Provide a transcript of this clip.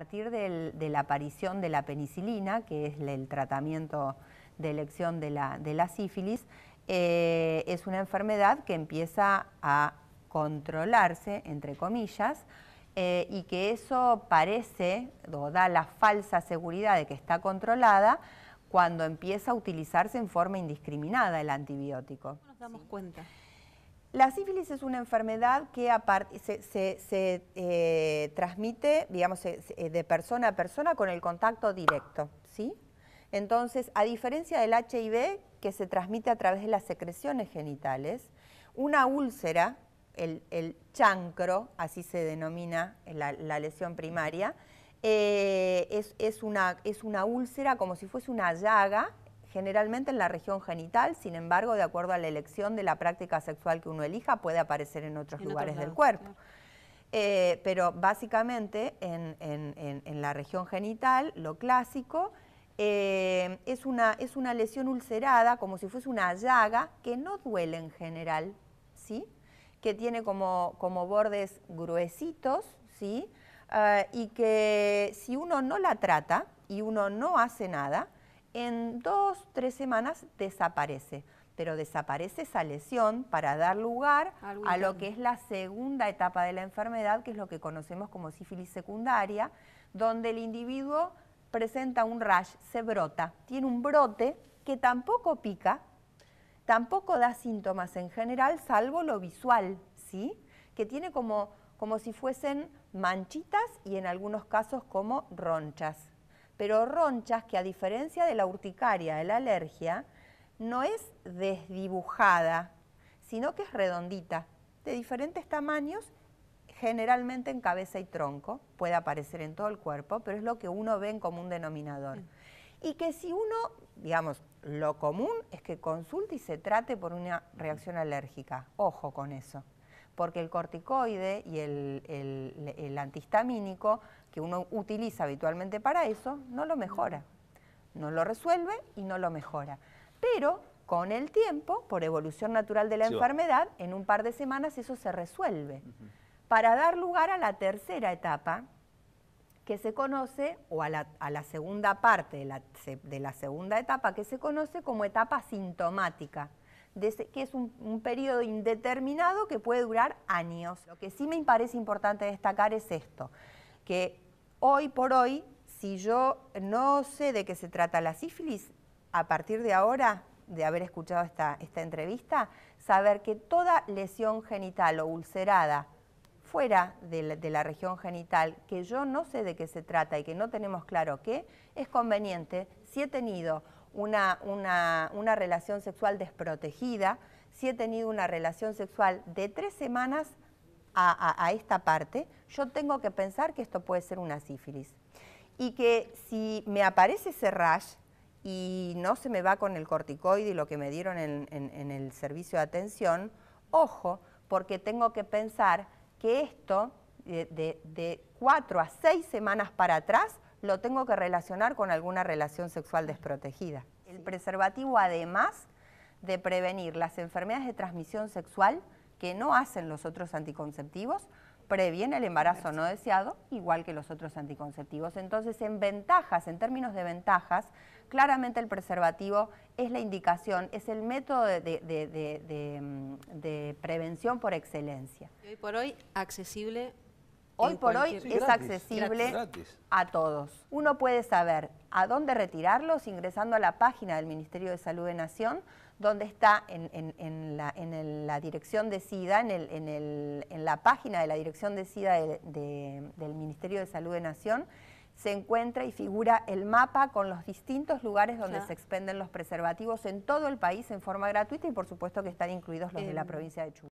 A partir de la aparición de la penicilina, que es el tratamiento de elección de la, sífilis, eh, es una enfermedad que empieza a controlarse, entre comillas, eh, y que eso parece o da la falsa seguridad de que está controlada cuando empieza a utilizarse en forma indiscriminada el antibiótico. Nos damos cuenta. La sífilis es una enfermedad que se, eh, transmite, digamos, eh, de persona a persona con el contacto directo, ¿sí? Entonces, a diferencia del HIV, que se transmite a través de las secreciones genitales, una úlcera, el, chancro, así se denomina la, lesión primaria, eh, es una úlcera como si fuese una llaga generalmente en la región genital, sin embargo, de acuerdo a la elección de la práctica sexual que uno elija, puede aparecer en otros lugares del cuerpo. Eh, pero básicamente en, la región genital, lo clásico, eh, es, una, lesión ulcerada, como si fuese una llaga, que no duele en general, ¿sí? que tiene como, bordes gruesitos, ¿sí? Ah, y que si uno no la trata y uno no hace nada, en dos, tres semanas desaparece. Pero desaparece esa lesión para dar lugar a lo que es la segunda etapa de la enfermedad, que es lo que conocemos como sífilis secundaria, donde el individuo presenta un rash, se brota, tiene un brote que tampoco pica, tampoco da síntomas en general, salvo lo visual, ¿sí? Que tiene como si fuesen manchitas y en algunos casos como ronchas pero ronchas que a diferencia de la urticaria, de la alergia, no es desdibujada, sino que es redondita, de diferentes tamaños, generalmente en cabeza y tronco, puede aparecer en todo el cuerpo, pero es lo que uno ve en común denominador. Mm. Y que si uno, digamos, lo común es que consulte y se trate por una reacción alérgica. Ojo con eso porque el corticoide y el, antihistamínico que uno utiliza habitualmente para eso no lo mejora, no lo resuelve y no lo mejora. Pero con el tiempo, por evolución natural de la enfermedad, en un par de semanas eso se resuelve, para dar lugar a la tercera etapa que se conoce, o a la, segunda parte de la segunda etapa que se conoce como etapa sintomática este, que es un, periodo indeterminado que puede durar años. Lo que sí me parece importante destacar es esto, que hoy por hoy, si yo no sé de qué se trata la sífilis, a partir de ahora, de haber escuchado esta, entrevista, saber que toda lesión genital o ulcerada fuera de la, región genital, que yo no sé de qué se trata y que no tenemos claro qué, es conveniente, si he tenido una, relación sexual desprotegida, si he tenido una relación sexual de tres semanas a, esta parte, yo tengo que pensar que esto puede ser una sífilis. Y que si me aparece ese rash y no se me va con el corticoide y lo que me dieron en, el servicio de atención, ojo, porque tengo que pensar que esto eh, de cuatro a seis semanas para atrás lo tengo que relacionar con alguna relación sexual desprotegida. El preservativo, además de prevenir las enfermedades de transmisión sexual que no hacen los otros anticonceptivos, previene el embarazo no deseado, igual que los otros anticonceptivos. Entonces, en ventajas, en términos de ventajas, claramente el preservativo es la indicación, es el método de, mm, prevención por excelencia. Y hoy por hoy, accesible hoy por hoy es accesible a todos. Uno puede saber a dónde retirarlos ingresando a la página del Ministerio de Salud de Nación, donde está en, la, dirección de SIDA, en, la página de la dirección de SIDA del Ministerio de Salud de Nación, se encuentra y figura el mapa con los distintos lugares donde se expenden los preservativos en todo el país en forma gratuita y por supuesto que están incluidos los de la eh, provincia de Chubut.